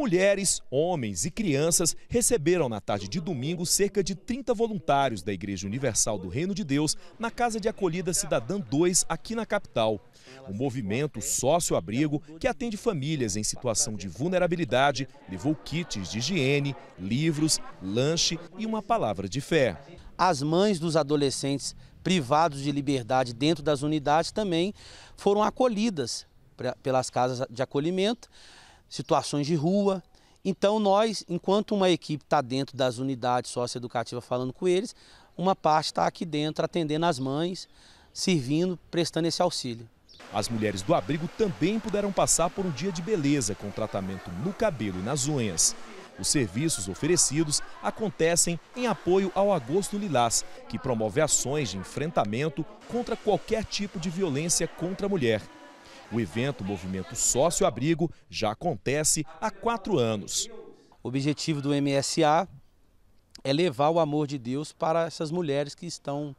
Mulheres, homens e crianças receberam na tarde de domingo cerca de 30 voluntários da Igreja Universal do Reino de Deus na Casa de Acolhida Cidadã 2, aqui na capital. O movimento sócio-abrigo, que atende famílias em situação de vulnerabilidade, levou kits de higiene, livros, lanche e uma palavra de fé. As mães dos adolescentes privados de liberdade dentro das unidades também foram acolhidas pelas casas de acolhimento situações de rua. Então, nós, enquanto uma equipe está dentro das unidades socioeducativas falando com eles, uma parte está aqui dentro atendendo as mães, servindo, prestando esse auxílio. As mulheres do abrigo também puderam passar por um dia de beleza com tratamento no cabelo e nas unhas. Os serviços oferecidos acontecem em apoio ao Agosto Lilás, que promove ações de enfrentamento contra qualquer tipo de violência contra a mulher. O evento Movimento Sócio Abrigo já acontece há quatro anos. O objetivo do MSA é levar o amor de Deus para essas mulheres que estão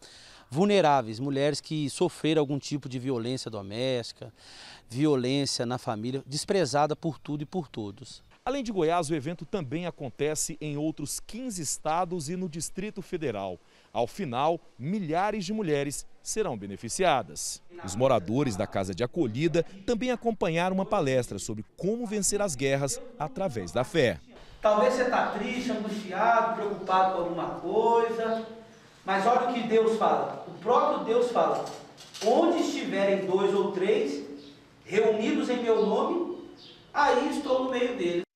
vulneráveis, mulheres que sofreram algum tipo de violência doméstica, violência na família, desprezada por tudo e por todos. Além de Goiás, o evento também acontece em outros 15 estados e no Distrito Federal. Ao final, milhares de mulheres serão beneficiadas. Os moradores da casa de acolhida também acompanharam uma palestra sobre como vencer as guerras através da fé. Talvez você está triste, angustiado, preocupado com alguma coisa, mas olha o que Deus fala. O próprio Deus fala: onde estiverem dois ou três reunidos em meu nome, aí estou no meio deles.